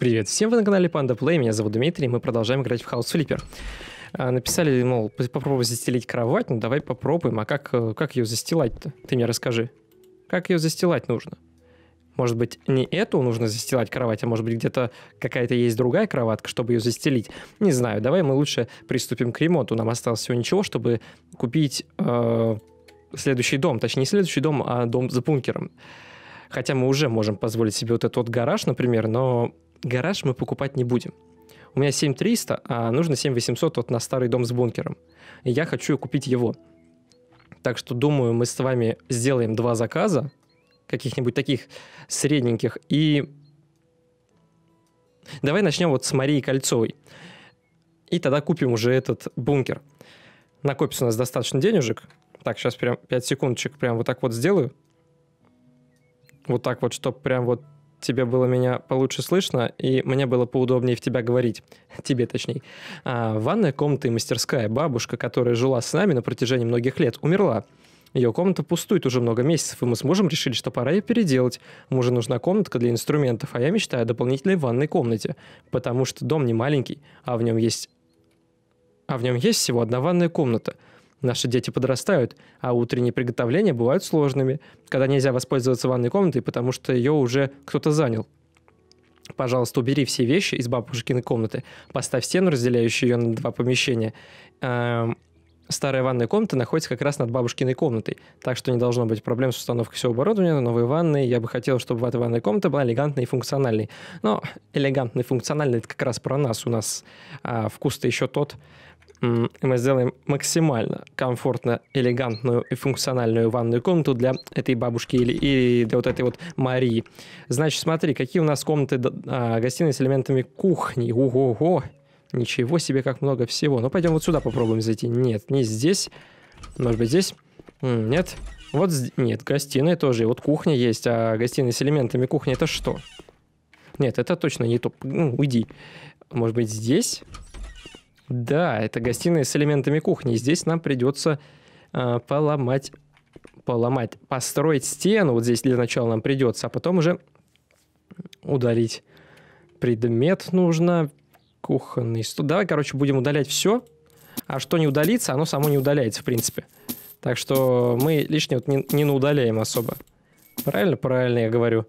Привет всем, вы на канале Panda Play, меня зовут Дмитрий, мы продолжаем играть в House Flipper. А, написали, мол, попробуй застелить кровать, ну давай попробуем, а как, э, как ее застилать-то? Ты мне расскажи. Как ее застилать нужно? Может быть, не эту нужно застилать кровать, а может быть, где-то какая-то есть другая кроватка, чтобы ее застелить. Не знаю, давай мы лучше приступим к ремонту. Нам осталось всего ничего, чтобы купить э, следующий дом. Точнее, не следующий дом, а дом за бункером. Хотя мы уже можем позволить себе вот этот вот гараж, например, но гараж мы покупать не будем. У меня 7300, а нужно 7800 вот на старый дом с бункером. И я хочу купить его. Так что, думаю, мы с вами сделаем два заказа, каких-нибудь таких средненьких. И давай начнем вот с Марии Кольцовой. И тогда купим уже этот бункер. Накопится у нас достаточно денежек. Так, сейчас прям 5 секундочек прям вот так вот сделаю. Вот так вот, чтобы прям вот тебе было меня получше слышно, и мне было поудобнее в тебя говорить. Тебе, точнее. А, ванная комната и мастерская. Бабушка, которая жила с нами на протяжении многих лет, умерла. Ее комната пустует уже много месяцев, и мы с мужем решили, что пора ее переделать. Мужу нужна комнатка для инструментов, а я мечтаю о дополнительной ванной комнате, потому что дом не маленький, а в нем есть... А в нем есть всего одна ванная комната – Наши дети подрастают, а утренние приготовления бывают сложными, когда нельзя воспользоваться ванной комнатой, потому что ее уже кто-то занял. Пожалуйста, убери все вещи из бабушкиной комнаты, поставь стену, разделяющую ее на два помещения. Эм, старая ванная комната находится как раз над бабушкиной комнатой, так что не должно быть проблем с установкой всего оборудования на новые ванны. Я бы хотел, чтобы эта ванная комната была элегантной и функциональной. Но элегантной и функциональной – это как раз про нас. У нас а, вкус-то еще тот мы сделаем максимально комфортно, элегантную и функциональную ванную комнату для этой бабушки или, или для вот этой вот Марии. Значит, смотри, какие у нас комнаты а, гостиной с элементами кухни. Ого-го! Ничего себе, как много всего. Ну, пойдем вот сюда попробуем зайти. Нет, не здесь. Может быть, здесь? Нет. Вот нет, гостиная тоже. И вот кухня есть, а гостиная с элементами кухни это что? Нет, это точно не топ. Ну, уйди. Может быть, здесь? Да, это гостиная с элементами кухни. здесь нам придется э, поломать, поломать, построить стену. Вот здесь для начала нам придется, а потом уже удалить предмет нужно, кухонный стол. Давай, короче, будем удалять все. А что не удалится, оно само не удаляется, в принципе. Так что мы вот не, не удаляем особо. Правильно? Правильно я говорю.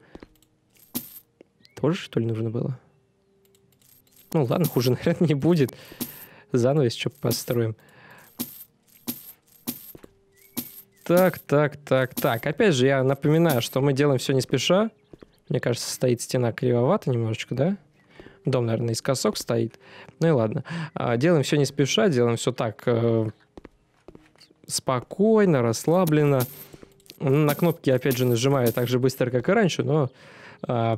Тоже, что ли, нужно было? Ну ладно, хуже, наверное, не будет занавес что построим. Так, так, так, так. Опять же, я напоминаю, что мы делаем все не спеша. Мне кажется, стоит стена кривовато немножечко, да? Дом, наверное, из наискосок стоит. Ну и ладно. А, делаем все не спеша, делаем все так э, спокойно, расслабленно. На кнопки, опять же, нажимаю так же быстро, как и раньше, но э, па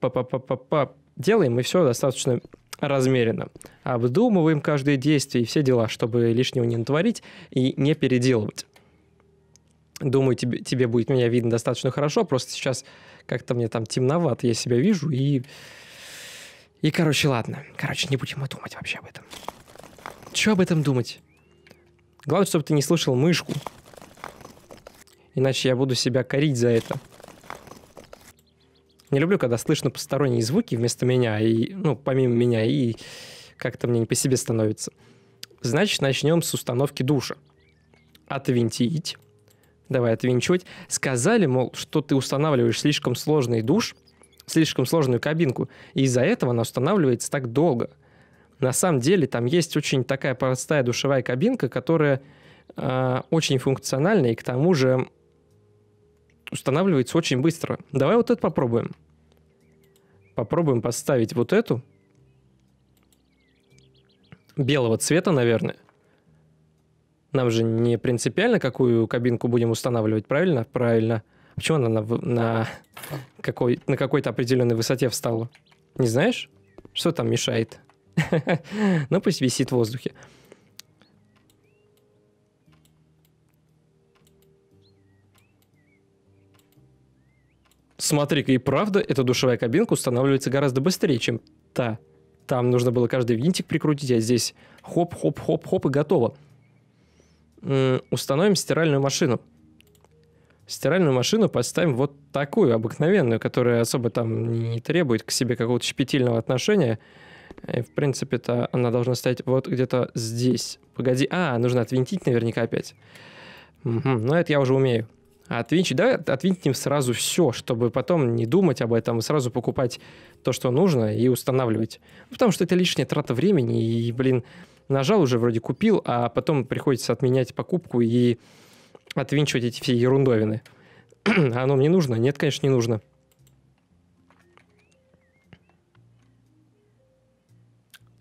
-па -па -па -па. делаем, и все достаточно размеренно. Обдумываем а каждое действие и все дела, чтобы лишнего не натворить и не переделывать. Думаю, тебе, тебе будет меня видно достаточно хорошо, просто сейчас как-то мне там темновато, я себя вижу и... И, короче, ладно. Короче, не будем мы думать вообще об этом. Чё об этом думать? Главное, чтобы ты не слышал мышку. Иначе я буду себя корить за это. Не люблю, когда слышно посторонние звуки вместо меня, и, ну, помимо меня, и как-то мне не по себе становится. Значит, начнем с установки душа. Отвинтить. Давай отвинчивать. Сказали, мол, что ты устанавливаешь слишком сложный душ, слишком сложную кабинку, и из-за этого она устанавливается так долго. На самом деле там есть очень такая простая душевая кабинка, которая э, очень функциональна и к тому же устанавливается очень быстро. Давай вот это попробуем. Попробуем поставить вот эту. Белого цвета, наверное. Нам же не принципиально, какую кабинку будем устанавливать, правильно? Правильно. Почему она на, на, какой, на какой-то определенной высоте встала? Не знаешь? Что там мешает? Ну, пусть висит в воздухе. смотри-ка, и правда, эта душевая кабинка устанавливается гораздо быстрее, чем та. Там нужно было каждый винтик прикрутить, а здесь хоп-хоп-хоп-хоп и готово. Установим стиральную машину. Стиральную машину поставим вот такую, обыкновенную, которая особо там не требует к себе какого-то щепетильного отношения. И, э, в принципе-то, она должна стоять вот где-то здесь. Погоди, а, нужно отвинтить наверняка опять. Угу. Но это я уже умею отвинчить, давай отвинтим сразу все, чтобы потом не думать об этом, сразу покупать то, что нужно, и устанавливать. Ну, потому что это лишняя трата времени, и, блин, нажал уже, вроде купил, а потом приходится отменять покупку и отвинчивать эти все ерундовины. А оно мне нужно? Нет, конечно, не нужно.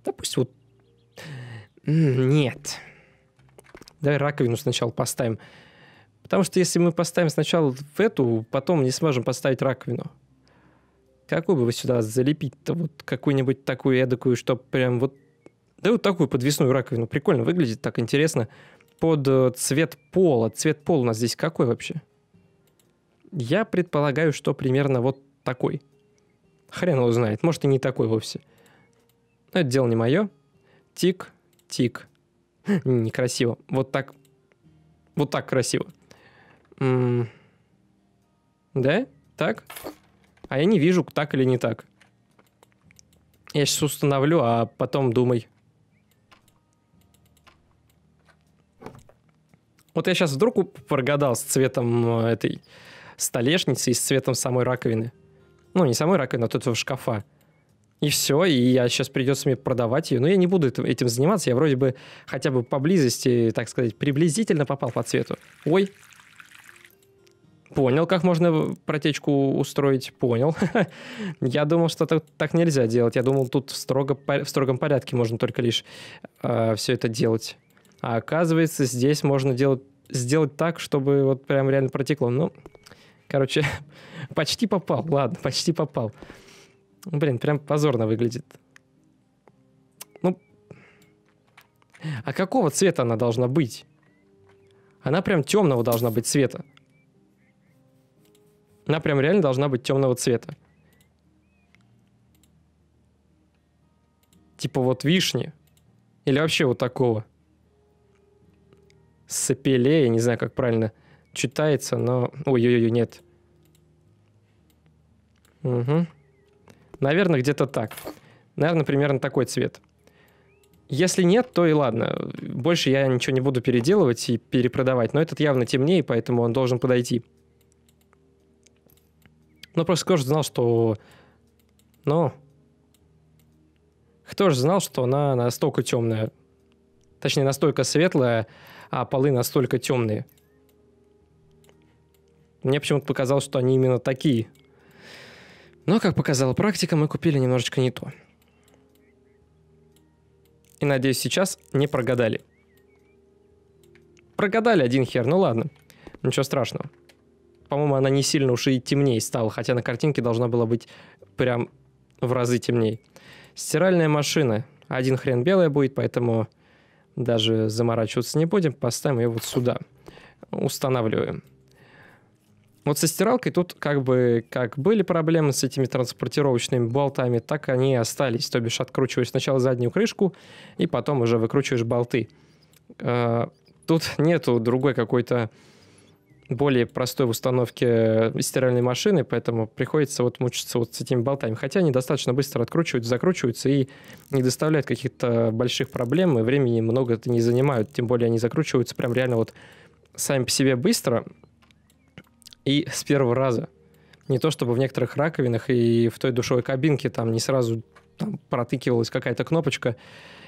Допустим, вот... Нет. Давай раковину сначала поставим. Потому что если мы поставим сначала в эту, потом не сможем поставить раковину. Какую бы вы сюда залепить-то? Вот какую-нибудь такую эдакую, чтобы прям вот... Да вот такую подвесную раковину. Прикольно выглядит, так интересно. Под э, цвет пола. Цвет пола у нас здесь какой вообще? Я предполагаю, что примерно вот такой. Хрен его знает. Может, и не такой вовсе. Но это дело не мое. Тик, тик. Некрасиво. Вот так. Вот так красиво. М -м да? Так? А я не вижу, так или не так. Я сейчас установлю, а потом думай. Вот я сейчас вдруг прогадал с цветом э, этой столешницы и с цветом самой раковины. Ну, не самой раковины, а тут этого шкафа. И все, и я сейчас придется мне продавать ее. Но я не буду этим заниматься. Я вроде бы хотя бы поблизости, так сказать, приблизительно попал по цвету. Ой, Понял, как можно протечку устроить, понял. Я думал, что так, так нельзя делать. Я думал, тут в, строго, в строгом порядке можно только лишь э, все это делать. А оказывается, здесь можно делать, сделать так, чтобы вот прям реально протекло. Ну, короче, почти попал. Ладно, почти попал. Ну, блин, прям позорно выглядит. Ну, а какого цвета она должна быть? Она прям темного должна быть цвета. Она прям реально должна быть темного цвета. Типа вот вишни. Или вообще вот такого. Сапеле, я не знаю, как правильно читается, но... Ой-ой-ой, нет. Угу. Наверное, где-то так. Наверное, примерно такой цвет. Если нет, то и ладно. Больше я ничего не буду переделывать и перепродавать. Но этот явно темнее, поэтому он должен подойти. Ну, просто кто же знал, что... Ну... Кто же знал, что она настолько темная? Точнее, настолько светлая, а полы настолько темные. Мне почему-то показалось, что они именно такие. Но, как показала практика, мы купили немножечко не то. И, надеюсь, сейчас не прогадали. Прогадали один хер, ну ладно. Ничего страшного по-моему, она не сильно уж и темнее стала, хотя на картинке должна была быть прям в разы темней. Стиральная машина. Один хрен белая будет, поэтому даже заморачиваться не будем. Поставим ее вот сюда. Устанавливаем. Вот со стиралкой тут как бы как были проблемы с этими транспортировочными болтами, так они и остались. То бишь откручиваешь сначала заднюю крышку, и потом уже выкручиваешь болты. Э, тут нету другой какой-то более простой в установке э, стиральной машины, поэтому приходится вот мучиться вот с этими болтами. Хотя они достаточно быстро откручиваются, закручиваются и не доставляют каких-то больших проблем, и времени много это не занимают, тем более они закручиваются прям реально вот сами по себе быстро и с первого раза. Не то чтобы в некоторых раковинах и в той душевой кабинке там не сразу там протыкивалась какая-то кнопочка,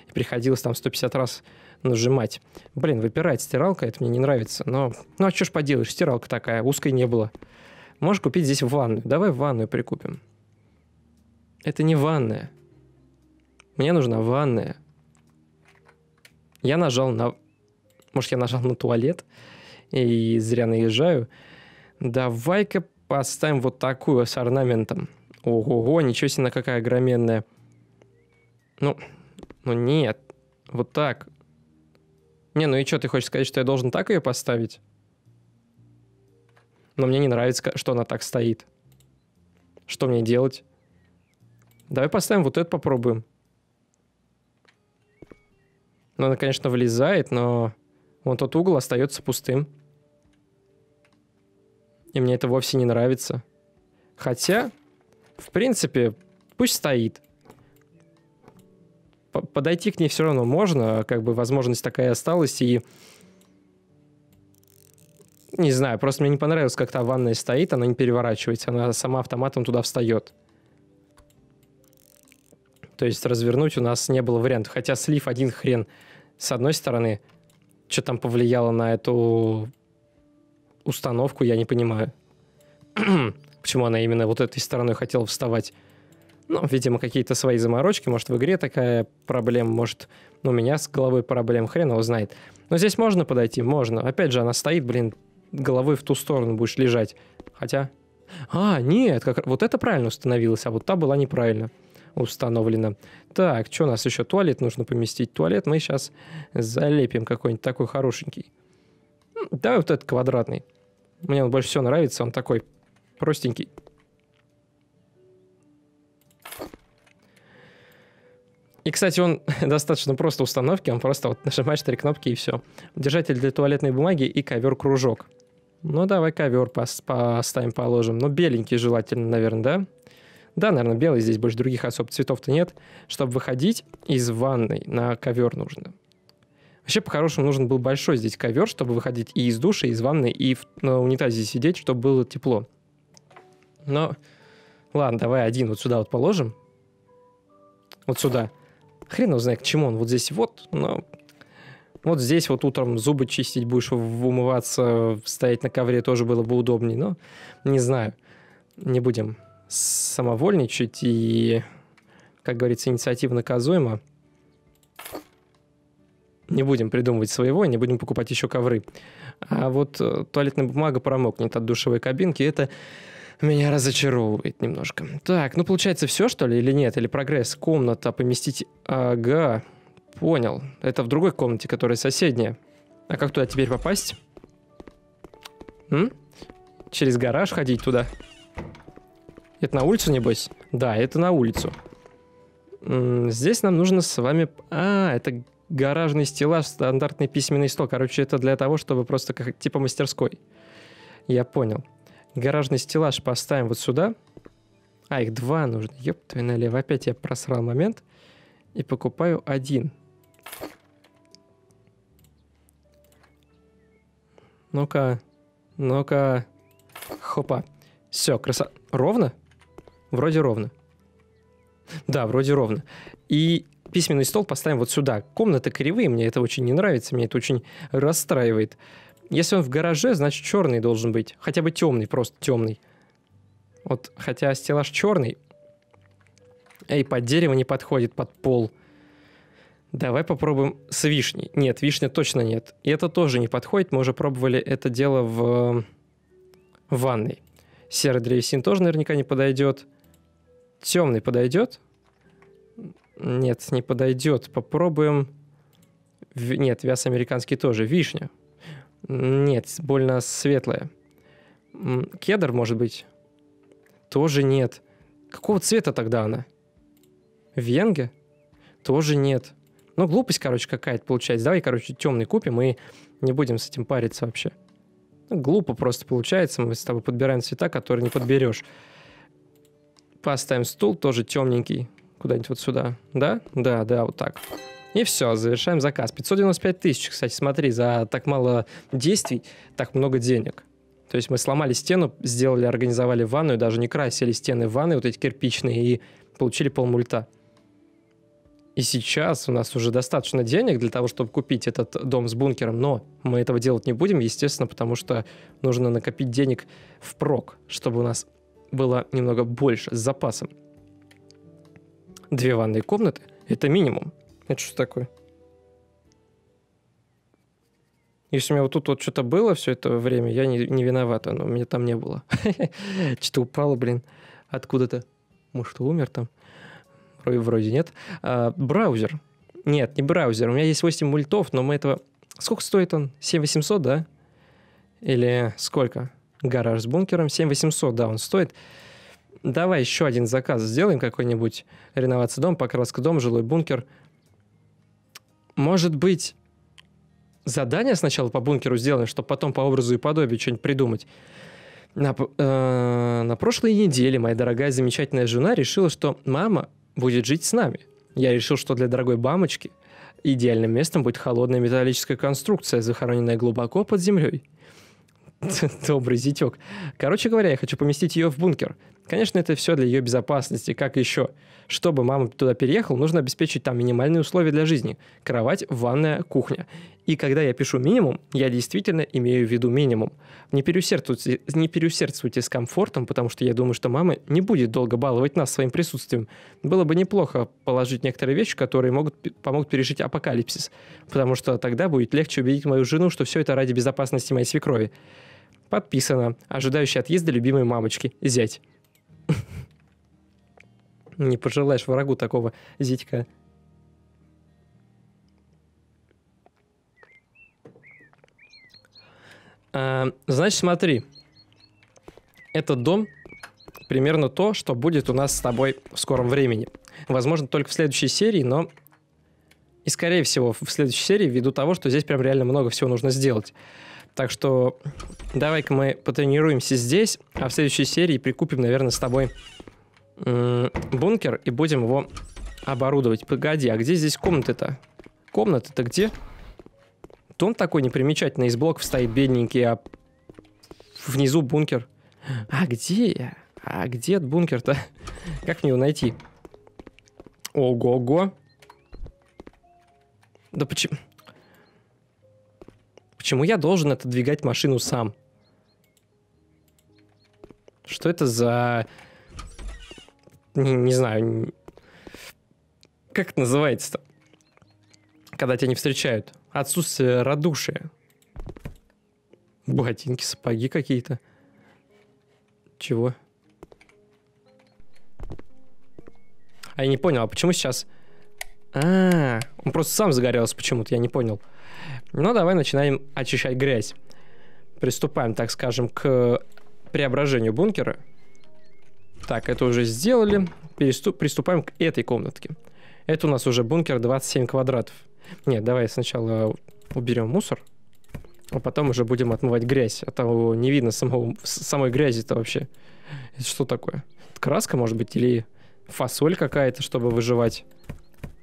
и приходилось там 150 раз нажимать. Блин, выпирает стиралка, это мне не нравится. Но, ну а что ж поделаешь, стиралка такая, узкой не было. Можешь купить здесь ванную. Давай ванную прикупим. Это не ванная. Мне нужна ванная. Я нажал на... Может, я нажал на туалет и зря наезжаю. Давай-ка поставим вот такую с орнаментом. Ого-го, ничего себе, какая огроменная. Ну, ну нет, вот так. Не, ну и что, ты хочешь сказать, что я должен так ее поставить? Но мне не нравится, что она так стоит. Что мне делать? Давай поставим вот это, попробуем. Ну, она, конечно, влезает, но вон тот угол остается пустым. И мне это вовсе не нравится. Хотя, в принципе, пусть стоит подойти к ней все равно можно, а как бы возможность такая осталась, и не знаю, просто мне не понравилось, как та ванная стоит, она не переворачивается, она сама автоматом туда встает. То есть развернуть у нас не было варианта, Хотя слив один хрен с одной стороны, что там повлияло на эту установку, я не понимаю. Почему она именно вот этой стороной хотела вставать. Ну, видимо, какие-то свои заморочки. Может, в игре такая проблема, может, ну, у меня с головой проблем, хрен его знает. Но здесь можно подойти? Можно. Опять же, она стоит, блин, головой в ту сторону будешь лежать. Хотя... А, нет, как... вот это правильно установилось, а вот та была неправильно установлена. Так, что у нас еще? Туалет нужно поместить. Туалет мы сейчас залепим какой-нибудь такой хорошенький. Давай вот этот квадратный. Мне он больше всего нравится, он такой простенький. И, кстати, он достаточно просто установки, он просто вот нажимаешь три кнопки и все. Держатель для туалетной бумаги и ковер-кружок. Ну, давай ковер пос поставим, положим. Ну, беленький желательно, наверное, да? Да, наверное, белый здесь больше других особ цветов-то нет. Чтобы выходить из ванной на ковер нужно. Вообще, по-хорошему, нужен был большой здесь ковер, чтобы выходить и из души, и из ванны, и в, на унитазе сидеть, чтобы было тепло. Но, ладно, давай один вот сюда вот положим. Вот сюда. Хрен его знает, к чему он вот здесь вот, но вот здесь вот утром зубы чистить будешь, умываться, стоять на ковре тоже было бы удобнее, но не знаю. Не будем самовольничать и, как говорится, инициатива наказуема. Не будем придумывать своего, не будем покупать еще ковры. А вот э, туалетная бумага промокнет от душевой кабинки. Это меня разочаровывает немножко. Так, ну получается все, что ли, или нет? Или прогресс? Комната поместить... Ага, понял. Это в другой комнате, которая соседняя. А как туда теперь попасть? М? Через гараж ходить туда? Это на улицу, небось? Да, это на улицу. М -м, здесь нам нужно с вами... А, это гаражный стеллаж, стандартный письменный стол. Короче, это для того, чтобы просто как типа мастерской. Я понял. Гаражный стеллаж поставим вот сюда. А, их два нужно. Ёб твою налево. Опять я просрал момент. И покупаю один. Ну-ка. Ну-ка. Хопа. Все, красота. Ровно? Вроде ровно. Да, вроде ровно. И письменный стол поставим вот сюда. Комнаты кривые, мне это очень не нравится, меня это очень расстраивает. Если он в гараже, значит черный должен быть. Хотя бы темный, просто темный. Вот, хотя стеллаж черный. Эй, под дерево не подходит, под пол. Давай попробуем с вишней. Нет, вишня точно нет. И это тоже не подходит. Мы уже пробовали это дело в, в ванной. Серый древесин тоже наверняка не подойдет. Темный подойдет? Нет, не подойдет. Попробуем... В... Нет, вяз американский тоже. Вишня. Нет, больно светлая. Кедр, может быть? Тоже нет. Какого цвета тогда она? Венге? Тоже нет. Ну, глупость, короче, какая-то получается. Давай, короче, темный купим и не будем с этим париться вообще. Ну, глупо просто получается. Мы с тобой подбираем цвета, которые не подберешь. Поставим стул, тоже темненький. Куда-нибудь вот сюда. Да? Да, да, вот так. И все, завершаем заказ. 595 тысяч, кстати, смотри, за так мало действий, так много денег. То есть мы сломали стену, сделали, организовали ванную, даже не красили стены ванны, вот эти кирпичные, и получили полмульта. И сейчас у нас уже достаточно денег для того, чтобы купить этот дом с бункером, но мы этого делать не будем, естественно, потому что нужно накопить денег впрок, чтобы у нас было немного больше с запасом. Две ванные комнаты – это минимум. Это что такое? Если у меня вот тут вот что-то было все это время, я не, не виноват, оно у меня там не было. Что-то упало, блин, откуда-то. Может, умер там? Вроде нет. А, браузер. Нет, не браузер. У меня есть 8 мультов, но мы этого... Сколько стоит он? 7800, да? Или сколько? Гараж с бункером. 7800, да, он стоит. Давай еще один заказ сделаем какой-нибудь. Реновация дом, покраска дом, жилой бункер – может быть, задание сначала по бункеру сделано, чтобы потом по образу и подобию что-нибудь придумать. На, э, на прошлой неделе моя дорогая замечательная жена решила, что мама будет жить с нами. Я решил, что для дорогой бабочки идеальным местом будет холодная металлическая конструкция, захороненная глубоко под землей. Добрый зятек. Короче говоря, я хочу поместить ее в бункер. Конечно, это все для ее безопасности, как еще. Чтобы мама туда переехала, нужно обеспечить там минимальные условия для жизни. Кровать, ванная, кухня. И когда я пишу минимум, я действительно имею в виду минимум. Не переусердствуйте, не переусердствуйте с комфортом, потому что я думаю, что мама не будет долго баловать нас своим присутствием. Было бы неплохо положить некоторые вещи, которые могут, помогут пережить апокалипсис, потому что тогда будет легче убедить мою жену, что все это ради безопасности моей свекрови. Подписано. Ожидающий отъезда любимой мамочки. Зять. Не пожелаешь врагу такого зятька. А, значит, смотри. Этот дом примерно то, что будет у нас с тобой в скором времени. Возможно, только в следующей серии, но и, скорее всего, в следующей серии, ввиду того, что здесь прям реально много всего нужно сделать. Так что давай-ка мы потренируемся здесь, а в следующей серии прикупим, наверное, с тобой Э, бункер и будем его оборудовать. Погоди, а где здесь комната? то Комната-то где? Тон такой непримечательный, из блоков стоит бедненький, а внизу бункер. А где я? А где бункер-то? Как мне его найти? Ого-го. Да почему... Почему я должен отодвигать машину сам? Что это за не, не знаю, как это называется-то, когда тебя не встречают? Отсутствие радушия. Ботинки, сапоги какие-то. Чего? А я не понял, а почему сейчас... А, -а, -а он просто сам загорелся почему-то, я не понял. Ну, давай начинаем очищать грязь. Приступаем, так скажем, к преображению бункера. Так, это уже сделали. Переступ, приступаем к этой комнатке. Это у нас уже бункер 27 квадратов. Нет, давай сначала уберем мусор, а потом уже будем отмывать грязь. А того не видно самого, самой грязи-то вообще. Это что такое? Краска, может быть, или фасоль какая-то, чтобы выживать?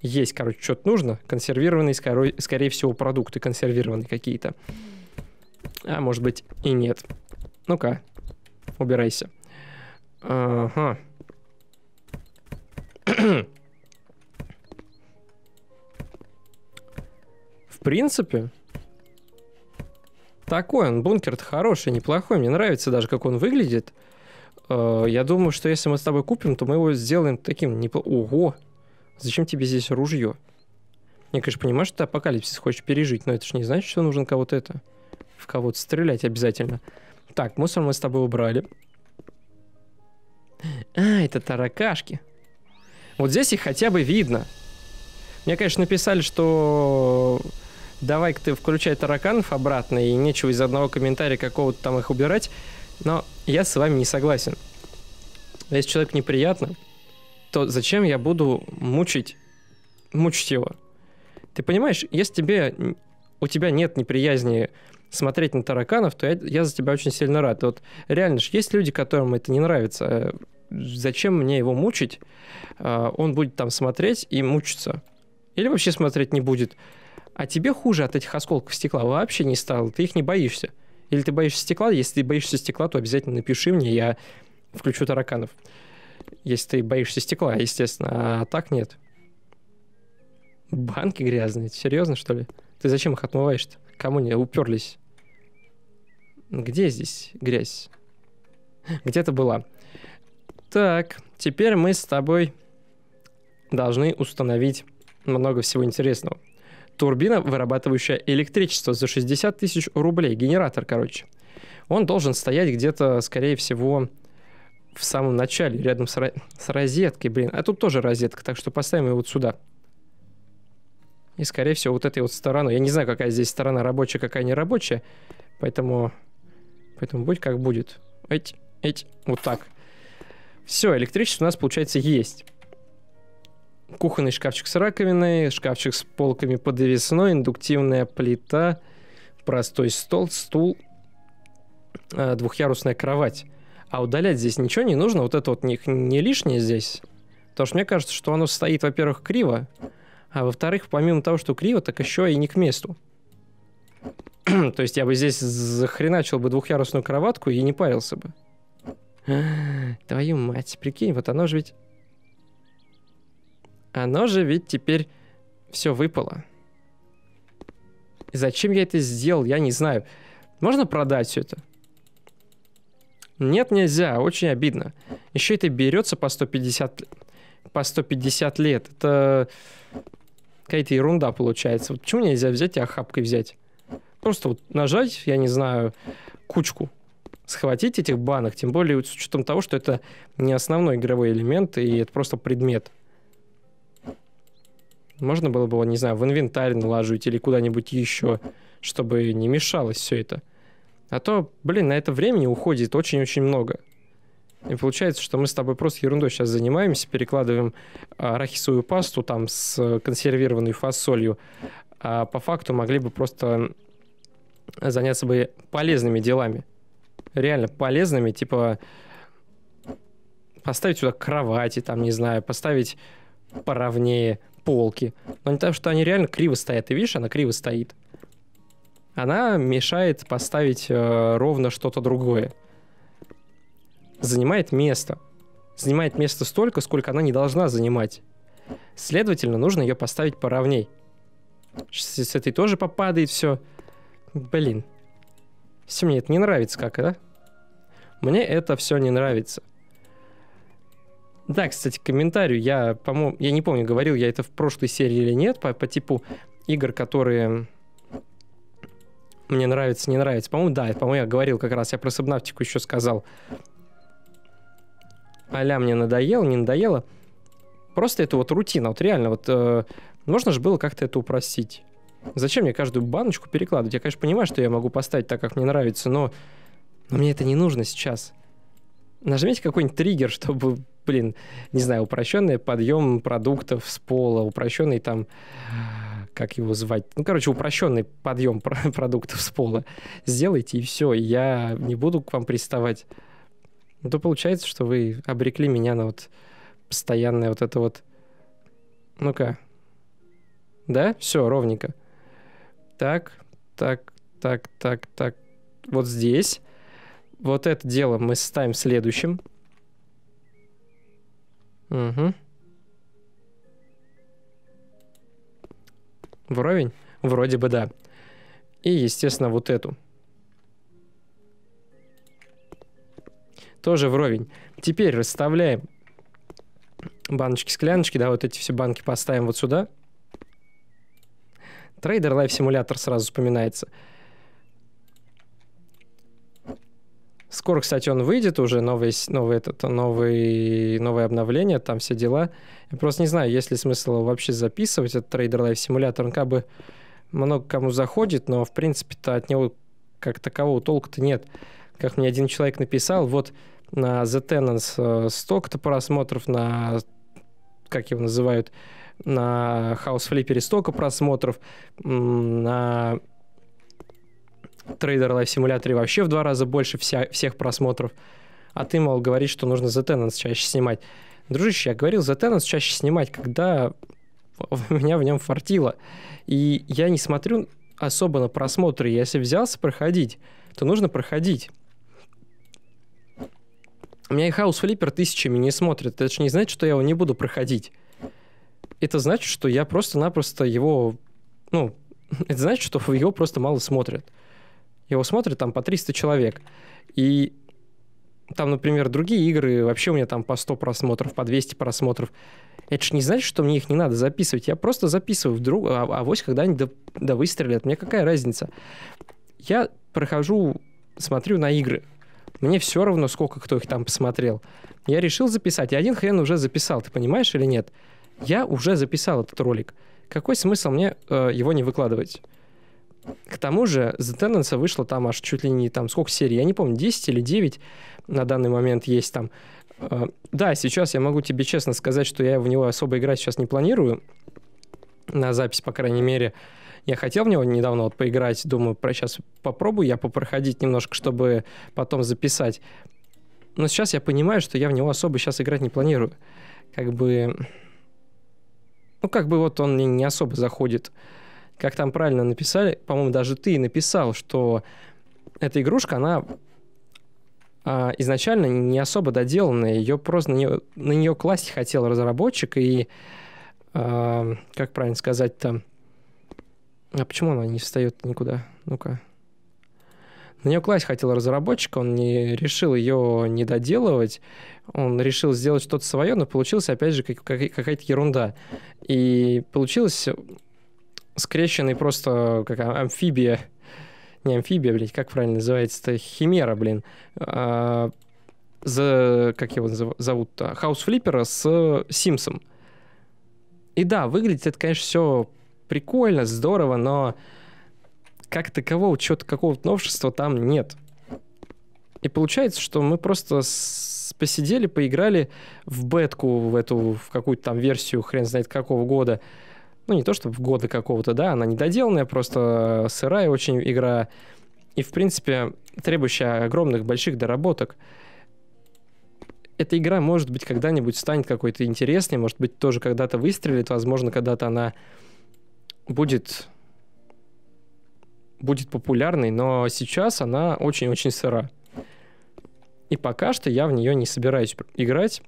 Есть, короче, что-то нужно. Консервированные, скорее, скорее всего, продукты консервированные какие-то. А может быть и нет. Ну-ка, убирайся. Ага. В принципе, такой он, бункер-то хороший, неплохой. Мне нравится даже, как он выглядит. Э, я думаю, что если мы с тобой купим, то мы его сделаем таким неплохим. Ого! Зачем тебе здесь ружье? Я, конечно, понимаю, что ты апокалипсис хочешь пережить, но это же не значит, что нужно кого-то это... В кого-то стрелять обязательно. Так, мусор мы с тобой убрали. А, это таракашки. Вот здесь их хотя бы видно. Мне, конечно, написали, что давай-ка ты включай тараканов обратно, и нечего из одного комментария какого-то там их убирать. Но я с вами не согласен. Если человек неприятно, то зачем я буду мучить, мучить его? Ты понимаешь, если тебе, у тебя нет неприязни смотреть на тараканов, то я, я за тебя очень сильно рад. Вот реально же есть люди, которым это не нравится. Э, зачем мне его мучить? Э, он будет там смотреть и мучиться. Или вообще смотреть не будет. А тебе хуже от этих осколков стекла вообще не стало. Ты их не боишься. Или ты боишься стекла? Если ты боишься стекла, то обязательно напиши мне, я включу тараканов. Если ты боишься стекла, естественно. А так нет. Банки грязные. Серьезно, что ли? Ты зачем их отмываешь-то? Кому не уперлись? Где здесь грязь? Где-то была. Так, теперь мы с тобой должны установить много всего интересного. Турбина, вырабатывающая электричество за 60 тысяч рублей. Генератор, короче. Он должен стоять где-то, скорее всего, в самом начале, рядом с, ро- с розеткой, блин. А тут тоже розетка, так что поставим его вот сюда. И, скорее всего, вот этой вот стороной. Я не знаю, какая здесь сторона рабочая, какая не рабочая. Поэтому, поэтому будь как будет. Эть, эть, вот так. Все, электричество у нас, получается, есть. Кухонный шкафчик с раковиной, шкафчик с полками подвесной, индуктивная плита, простой стол, стул, э, двухъярусная кровать. А удалять здесь ничего не нужно, вот это вот не, не лишнее здесь. Потому что мне кажется, что оно стоит, во-первых, криво, а во-вторых, помимо того, что криво, так еще и не к месту. То есть я бы здесь захреначил бы двухъярусную кроватку и не парился бы. Твою мать, прикинь, вот оно же ведь... Оно же ведь теперь все выпало. Зачем я это сделал, я не знаю. Можно продать все это? Нет, нельзя, очень обидно. Еще это берется по 150, по 150 лет. Это какая-то ерунда получается. Вот почему нельзя взять и охапкой взять? Просто вот нажать, я не знаю, кучку, схватить этих банок, тем более с учетом того, что это не основной игровой элемент, и это просто предмет. Можно было бы, не знаю, в инвентарь налаживать или куда-нибудь еще, чтобы не мешалось все это. А то, блин, на это времени уходит очень-очень много. И получается, что мы с тобой просто ерундой сейчас занимаемся, перекладываем а, арахисовую пасту там с э, консервированной фасолью. А по факту могли бы просто заняться бы полезными делами. Реально полезными, типа поставить сюда кровати, там, не знаю, поставить поровнее полки. Но не то, что они реально криво стоят. Ты видишь, она криво стоит. Она мешает поставить э, ровно что-то другое занимает место. Занимает место столько, сколько она не должна занимать. Следовательно, нужно ее поставить поровней. С этой тоже попадает все. Блин. Все мне это не нравится как, да? Мне это все не нравится. Да, кстати, комментарий. Я, по моему я не помню, говорил я это в прошлой серии или нет, по, по типу игр, которые мне нравятся, не нравятся. По-моему, да, по-моему, я говорил как раз, я про Сабнавтику еще сказал, а мне надоел, не надоело. Просто это вот рутина, вот реально, вот э, можно же было как-то это упростить. Зачем мне каждую баночку перекладывать? Я, конечно, понимаю, что я могу поставить так, как мне нравится, но, но мне это не нужно сейчас. Нажмите какой-нибудь триггер, чтобы, блин, не знаю, упрощенный подъем продуктов с пола, упрощенный там, как его звать, ну, короче, упрощенный подъем продуктов с пола. Сделайте, и все, я не буду к вам приставать. Ну, то получается, что вы обрекли меня на вот постоянное вот это вот... Ну-ка. Да? Все, ровненько. Так, так, так, так, так. Вот здесь. Вот это дело мы ставим следующим. Угу. Вровень? Вроде бы да. И, естественно, вот эту. тоже вровень. Теперь расставляем баночки-скляночки, да, вот эти все банки поставим вот сюда. Трейдер Life Simulator сразу вспоминается. Скоро, кстати, он выйдет уже, новый, новый, этот, новый, новое обновление, там все дела. Я просто не знаю, есть ли смысл вообще записывать, этот Trader Life Simulator. Он как бы много кому заходит, но, в принципе-то, от него как такового толка-то нет как мне один человек написал, вот на The Tenants э, столько-то просмотров, на, как его называют, на House Flipper столько просмотров, на Trader Life Simulator вообще в два раза больше вся, всех просмотров. А ты, мол, говоришь, что нужно The Tenants чаще снимать. Дружище, я говорил, The Tenants чаще снимать, когда меня в нем фартило. И я не смотрю особо на просмотры. Если взялся проходить, то нужно проходить. У меня и хаус флиппер тысячами не смотрит. Это же не значит, что я его не буду проходить. Это значит, что я просто-напросто его... Ну, это значит, что его просто мало смотрят. Его смотрят там по 300 человек. И там, например, другие игры, вообще у меня там по 100 просмотров, по 200 просмотров. Это же не значит, что мне их не надо записывать. Я просто записываю вдруг, а, а авось когда-нибудь да, да выстрелят. Мне какая разница? Я прохожу, смотрю на игры. Мне все равно, сколько кто их там посмотрел. Я решил записать, и один хрен уже записал, ты понимаешь или нет? Я уже записал этот ролик. Какой смысл мне э, его не выкладывать? К тому же, The Tenants вышло там аж чуть ли не там сколько серий, я не помню, 10 или 9 на данный момент есть там. Э, да, сейчас я могу тебе честно сказать, что я в него особо играть сейчас не планирую, на запись, по крайней мере. Я хотел в него недавно вот поиграть, думаю, про сейчас попробую я попроходить немножко, чтобы потом записать. Но сейчас я понимаю, что я в него особо сейчас играть не планирую. Как бы... Ну, как бы вот он мне не особо заходит. Как там правильно написали, по-моему, даже ты написал, что эта игрушка, она а, изначально не особо доделанная. Ее просто на нее, на нее класть хотел разработчик, и, а, как правильно сказать там. А почему она не встает никуда? Ну-ка. На нее класть хотел разработчик, он не решил ее не доделывать, он решил сделать что-то свое, но получилось, опять же, как, как, какая-то ерунда. И получилось скрещенный просто как а, амфибия, не амфибия, блядь, как правильно называется это химера, блин, а, за, как его зовут-то, хаус-флиппера с Симсом. И да, выглядит это, конечно, все прикольно, здорово, но как такового чего-то какого-то новшества там нет. И получается, что мы просто с... посидели, поиграли в бетку, в эту, в какую-то там версию, хрен знает какого года. Ну, не то, чтобы в годы какого-то, да, она недоделанная, просто сырая очень игра. И, в принципе, требующая огромных, больших доработок. Эта игра, может быть, когда-нибудь станет какой-то интереснее, может быть, тоже когда-то выстрелит, возможно, когда-то она будет, будет популярной, но сейчас она очень-очень сыра. И пока что я в нее не собираюсь играть.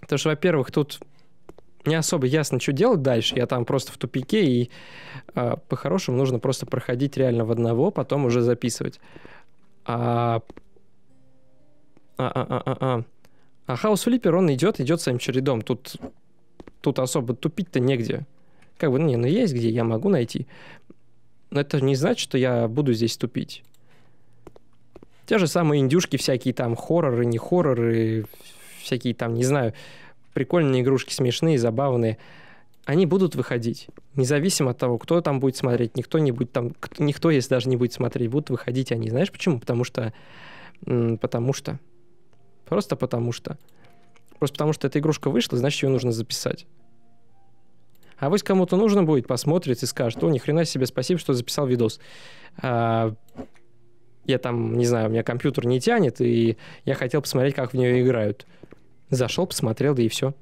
Потому что, во-первых, тут не особо ясно, что делать дальше. Я там просто в тупике, и э, по-хорошему нужно просто проходить реально в одного, потом уже записывать. А... А, а, а, а, а. а House Flipper, он идет, идет своим чередом. Тут, тут особо тупить-то негде. Как бы, не, ну есть где, я могу найти. Но это не значит, что я буду здесь тупить. Те же самые индюшки всякие там, хорроры, не хорроры, всякие там, не знаю, прикольные игрушки, смешные, забавные они будут выходить, независимо от того, кто там будет смотреть, никто не будет там, никто, если даже не будет смотреть, будут выходить они. Знаешь почему? Потому что, потому что, просто потому что. Просто потому что эта игрушка вышла, значит, ее нужно записать. А вось кому-то нужно будет, посмотреть и скажет, о, ни хрена себе, спасибо, что записал видос. А, я там, не знаю, у меня компьютер не тянет, и я хотел посмотреть, как в нее играют. Зашел, посмотрел, да и все.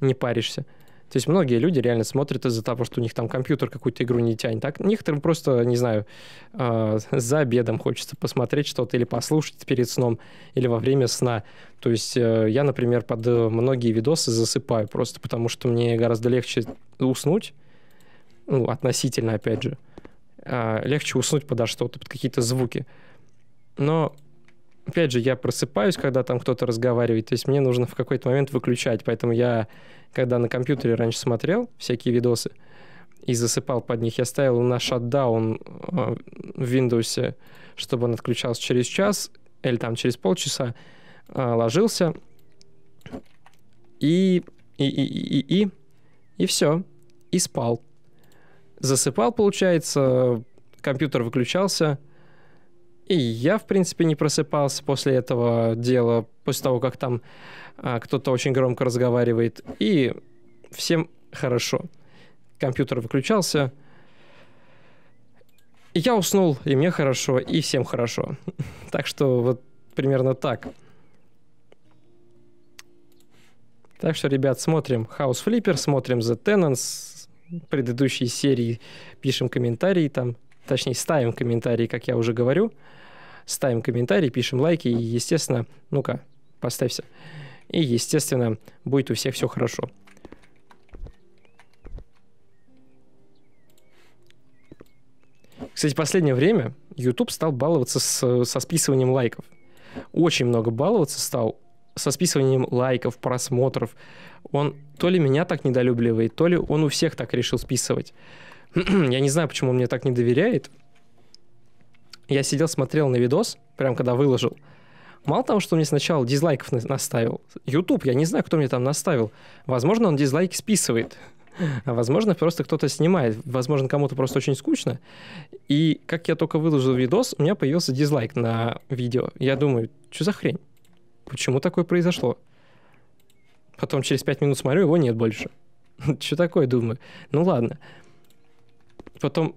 Не паришься. То есть многие люди реально смотрят из-за того, что у них там компьютер какую-то игру не тянет. Так, некоторым просто, не знаю, э, за обедом хочется посмотреть что-то или послушать перед сном, или во время сна. То есть э, я, например, под э, многие видосы засыпаю просто потому, что мне гораздо легче уснуть, ну, относительно, опять же. Э, легче уснуть подо что-то, под какие-то звуки. Но опять же, я просыпаюсь, когда там кто-то разговаривает, то есть мне нужно в какой-то момент выключать. Поэтому я, когда на компьютере раньше смотрел всякие видосы и засыпал под них, я ставил на шатдаун э, в Windows, чтобы он отключался через час или там через полчаса, э, ложился и, и, и, и, и, и все, и спал. Засыпал, получается, компьютер выключался – и я, в принципе, не просыпался после этого дела, после того, как там а, кто-то очень громко разговаривает. И всем хорошо. Компьютер выключался. И я уснул, и мне хорошо, и всем хорошо. так что вот примерно так. Так что, ребят, смотрим House Flipper, смотрим The Tenants, предыдущие серии, пишем комментарии там, точнее, ставим комментарии, как я уже говорю, ставим комментарии, пишем лайки, и, естественно, ну-ка, поставься. И, естественно, будет у всех все хорошо. Кстати, в последнее время YouTube стал баловаться с, со списыванием лайков. Очень много баловаться стал со списыванием лайков, просмотров. Он то ли меня так недолюбливает, то ли он у всех так решил списывать. я не знаю, почему он мне так не доверяет. Я сидел, смотрел на видос, прям когда выложил. Мало того, что мне сначала дизлайков наставил. YouTube, я не знаю, кто мне там наставил. Возможно, он дизлайки списывает. А возможно, просто кто-то снимает. Возможно, кому-то просто очень скучно. И как я только выложил видос, у меня появился дизлайк на видео. Я думаю, что за хрень? Почему такое произошло? Потом через 5 минут смотрю, его нет больше. что такое, думаю. Ну ладно потом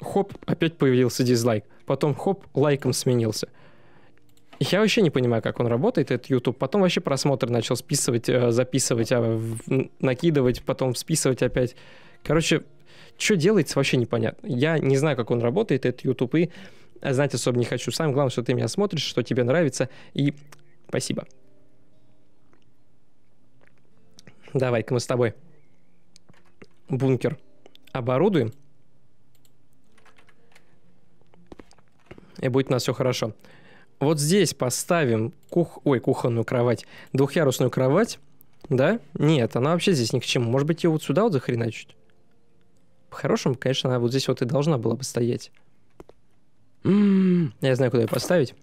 хоп, опять появился дизлайк, потом хоп, лайком сменился. Я вообще не понимаю, как он работает, этот YouTube. Потом вообще просмотр начал списывать, э, записывать, а накидывать, потом списывать опять. Короче, что делается, вообще непонятно. Я не знаю, как он работает, этот YouTube, и знать особо не хочу. Самое главное, что ты меня смотришь, что тебе нравится, и спасибо. Давай-ка мы с тобой бункер оборудуем. и будет у нас все хорошо. Вот здесь поставим кух... Ой, кухонную кровать, двухъярусную кровать, да? Нет, она вообще здесь ни к чему. Может быть, ее вот сюда вот захреначить? По-хорошему, конечно, она вот здесь вот и должна была бы стоять. М -м -м, я знаю, куда ее поставить.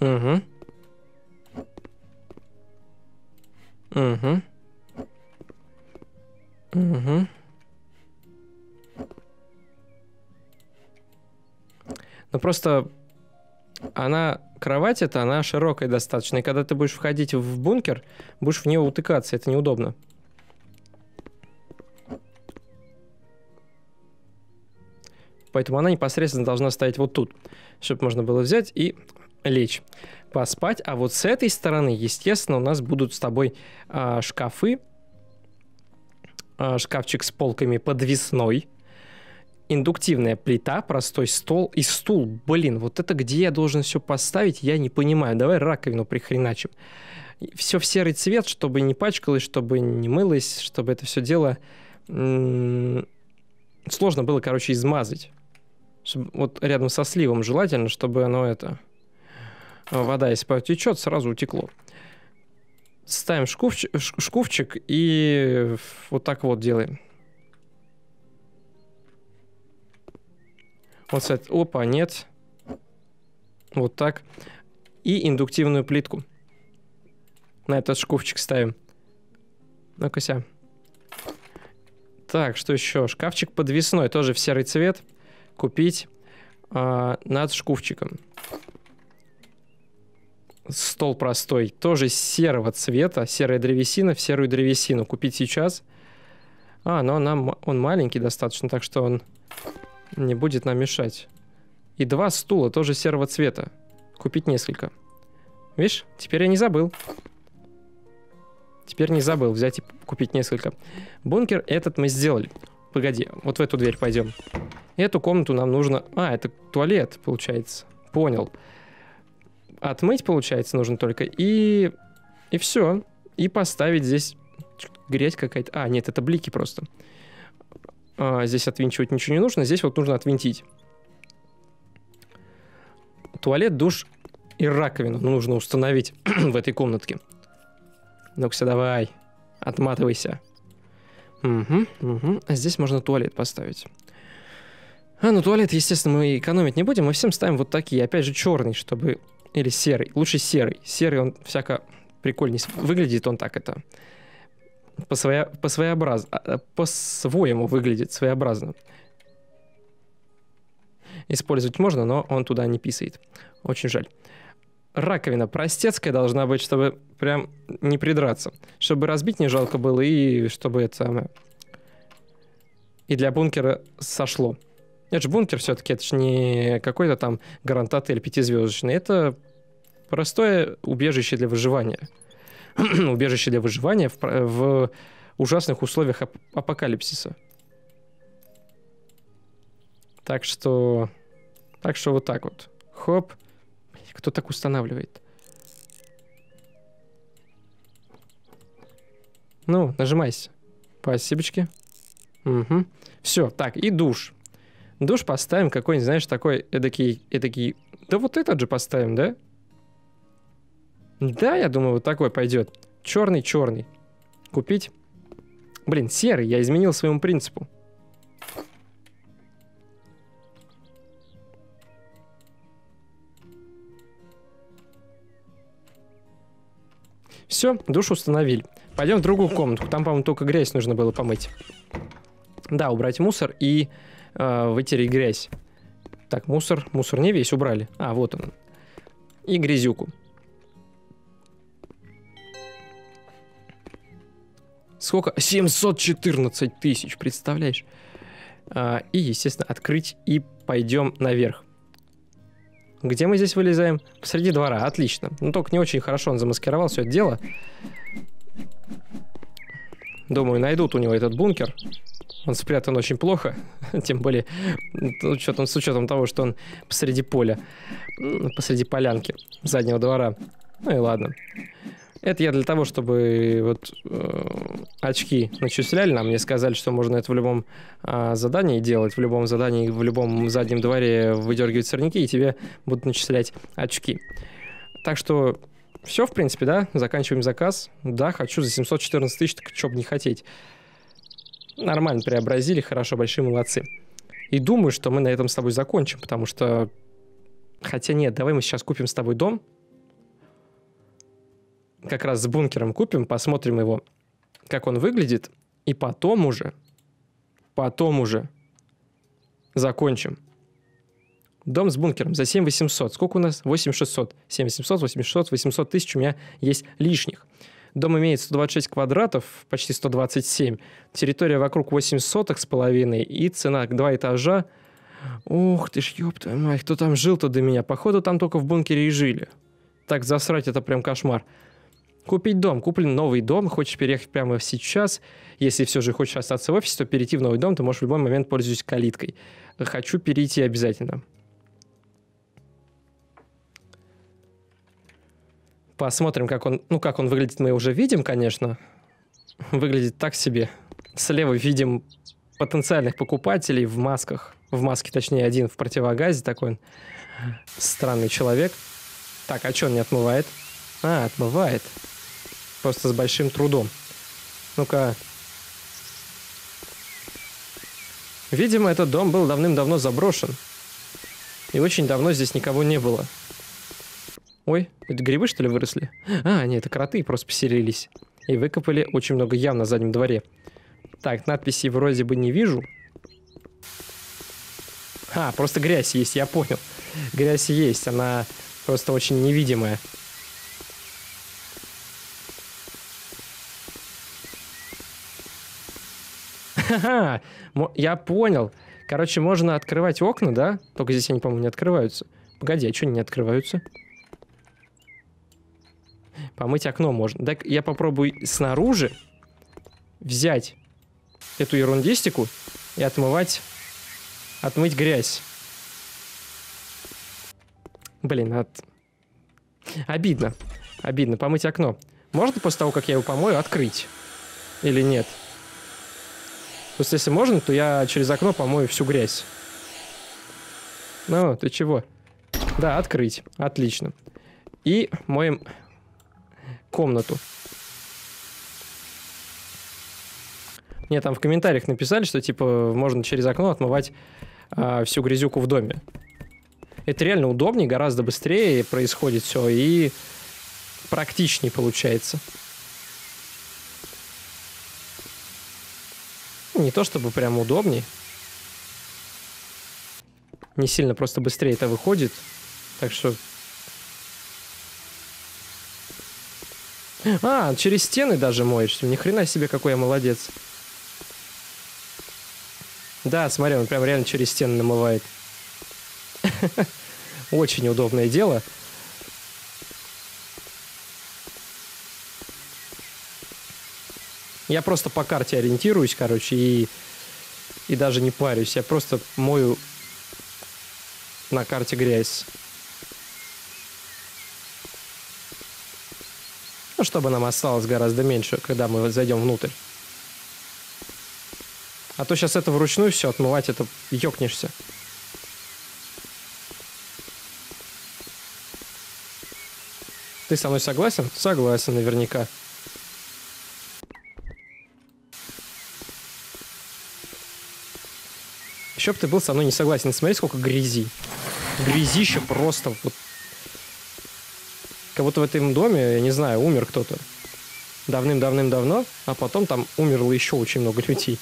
Угу. Угу. Угу. Ну просто она кровать это она широкая достаточно, и когда ты будешь входить в бункер, будешь в нее утыкаться, это неудобно. Поэтому она непосредственно должна стоять вот тут, чтобы можно было взять и лечь поспать. А вот с этой стороны, естественно, у нас будут с тобой э, шкафы. Э, шкафчик с полками подвесной. Индуктивная плита, простой стол и стул. Блин, вот это где я должен все поставить, я не понимаю. Давай раковину прихреначим. Все в серый цвет, чтобы не пачкалось, чтобы не мылось, чтобы это все дело... сложно было, короче, измазать. Чтобы, вот рядом со сливом желательно, чтобы оно это Э, вода, если потечет, сразу утекло. Ставим шкуфчик, шкуфчик и вот так вот делаем. Вот, кстати, опа, нет. Вот так. И индуктивную плитку. На этот шкафчик ставим. Ну-ка, Так, что еще? Шкафчик подвесной, тоже в серый цвет. Купить э, над шкафчиком стол простой, тоже серого цвета, серая древесина в серую древесину. Купить сейчас. А, но нам, он маленький достаточно, так что он не будет нам мешать. И два стула тоже серого цвета. Купить несколько. Видишь, теперь я не забыл. Теперь не забыл взять и купить несколько. Бункер этот мы сделали. Погоди, вот в эту дверь пойдем. Эту комнату нам нужно... А, это туалет, получается. Понял. Понял отмыть, получается, нужно только. И, и все. И поставить здесь грязь какая-то. А, нет, это блики просто. А, здесь отвинчивать ничего не нужно. Здесь вот нужно отвинтить. Туалет, душ и раковину ну, нужно установить в этой комнатке. Ну-ка, давай. Отматывайся. Угу, угу. А здесь можно туалет поставить. А, ну туалет, естественно, мы экономить не будем. Мы всем ставим вот такие. Опять же, черный, чтобы или серый. Лучше серый. Серый, он всяко прикольней. Выглядит он так это. По, своя, по своеобразно. А, а, по-своему выглядит своеобразно. Использовать можно, но он туда не писает. Очень жаль. Раковина простецкая должна быть, чтобы прям не придраться. Чтобы разбить не жалко было и чтобы это... И для бункера сошло. Это же бункер все-таки, это же не какой-то там гранд-отель пятизвездочный, это простое убежище для выживания. убежище для выживания в, в ужасных условиях ап- апокалипсиса. Так что... Так что вот так вот. Хоп. Кто так устанавливает? Ну, нажимайся. Спасибочки. Угу. Все, так, и душ. Душ поставим какой-нибудь, знаешь, такой эдакий, эдакий... Да вот этот же поставим, да? Да, я думаю, вот такой пойдет. Черный-черный. Купить. Блин, серый, я изменил своему принципу. Все, душ установили. Пойдем в другую комнату. Там, по-моему, только грязь нужно было помыть. Да, убрать мусор и Э, вытери грязь. Так, мусор, мусор не весь убрали. А, вот он. И грязюку. Сколько? 714 тысяч, представляешь? А, и, естественно, открыть и пойдем наверх. Где мы здесь вылезаем? Посреди двора, отлично. Ну, только не очень хорошо он замаскировал все это дело. Думаю, найдут у него этот бункер. Он спрятан очень плохо, тем более учетом, с учетом того, что он посреди поля, посреди полянки заднего двора. Ну и ладно. Это я для того, чтобы вот э, очки начисляли нам. Мне сказали, что можно это в любом э, задании делать, в любом задании, в любом заднем дворе выдергивать сорняки, и тебе будут начислять очки. Так что все, в принципе, да, заканчиваем заказ. Да, хочу за 714 тысяч, так что бы не хотеть нормально преобразили, хорошо, большие молодцы. И думаю, что мы на этом с тобой закончим, потому что... Хотя нет, давай мы сейчас купим с тобой дом. Как раз с бункером купим, посмотрим его, как он выглядит. И потом уже, потом уже закончим. Дом с бункером за 7800. Сколько у нас? 8600. 7800, 8600, 800 тысяч у меня есть лишних. Дом имеет 126 квадратов, почти 127. Территория вокруг 8 соток с половиной. И цена 2 этажа. Ух ты ж, ёб твою мать, кто там жил-то до меня? Походу, там только в бункере и жили. Так засрать, это прям кошмар. Купить дом. Куплен новый дом, хочешь переехать прямо сейчас. Если все же хочешь остаться в офисе, то перейти в новый дом ты можешь в любой момент пользуясь калиткой. Хочу перейти обязательно. Посмотрим, как он, ну, как он выглядит, мы уже видим, конечно. Выглядит так себе. Слева видим потенциальных покупателей в масках. В маске, точнее, один в противогазе такой. Странный человек. Так, а что он не отмывает? А, отмывает. Просто с большим трудом. Ну-ка. Видимо, этот дом был давным-давно заброшен. И очень давно здесь никого не было. Ой, это грибы, что ли, выросли? А, нет, это кроты просто поселились. И выкопали очень много ям на заднем дворе. Так, надписи вроде бы не вижу. А, просто грязь есть, я понял. Грязь есть, она просто очень невидимая. Ха-ха, я понял. Короче, можно открывать окна, да? Только здесь они, по-моему, не открываются. Погоди, а что они не открываются? Помыть окно можно. Так я попробую снаружи взять эту ерундистику и отмывать... Отмыть грязь. Блин, от... Обидно. Обидно. Помыть окно. Можно после того, как я его помою, открыть? Или нет? То есть если можно, то я через окно помою всю грязь. Ну, ты чего? Да, открыть. Отлично. И моем комнату. Мне там в комментариях написали, что типа можно через окно отмывать э, всю грязюку в доме. Это реально удобнее, гораздо быстрее происходит все и практичнее получается. Ну, не то чтобы прям удобнее. Не сильно просто быстрее это выходит. Так что А, через стены даже моешься. Ни хрена себе, какой я молодец. Да, смотри, он прям реально через стены намывает. Очень удобное дело. Я просто по карте ориентируюсь, короче, и, и даже не парюсь. Я просто мою на карте грязь. Ну, чтобы нам осталось гораздо меньше, когда мы зайдем внутрь. А то сейчас это вручную все отмывать, это ёкнешься. Ты со мной согласен? Согласен наверняка. Еще бы ты был со мной не согласен. Смотри, сколько грязи. Грязище просто вот как будто в этом доме, я не знаю, умер кто-то давным-давным-давно, а потом там умерло еще очень много людей.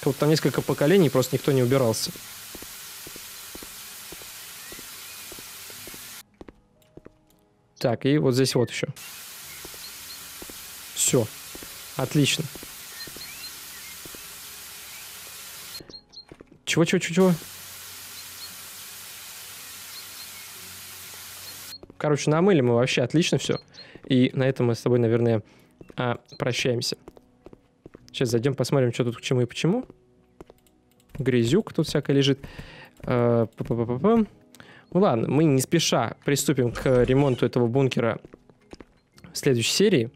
Как будто там несколько поколений просто никто не убирался. Так, и вот здесь вот еще. Все. Отлично. Чего-чего-чего-чего? Короче, намыли мы вообще отлично все. И на этом мы с тобой, наверное, а, прощаемся. Сейчас зайдем, посмотрим, что тут к чему и почему. Грязюк тут всякая лежит. Э, ну ладно, мы не спеша приступим к ремонту этого бункера в следующей серии.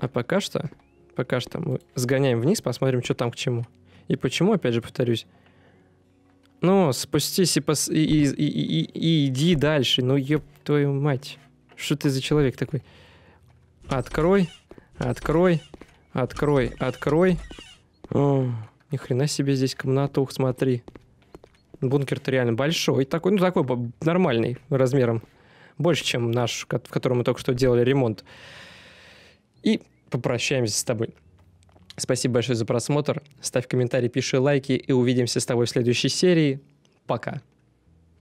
А пока что, пока что мы сгоняем вниз, посмотрим, что там к чему. И почему, опять же повторюсь, ну, спустись и, пос... и, и, и, и иди дальше. Ну, еб твою мать. Что ты за человек такой? Открой, открой, открой, открой. О, ни хрена себе здесь комната, ух, смотри. Бункер-то реально большой. Такой, ну, такой нормальный размером. Больше, чем наш, в котором мы только что делали ремонт. И попрощаемся с тобой. Спасибо большое за просмотр. Ставь комментарий, пиши лайки и увидимся с тобой в следующей серии. Пока.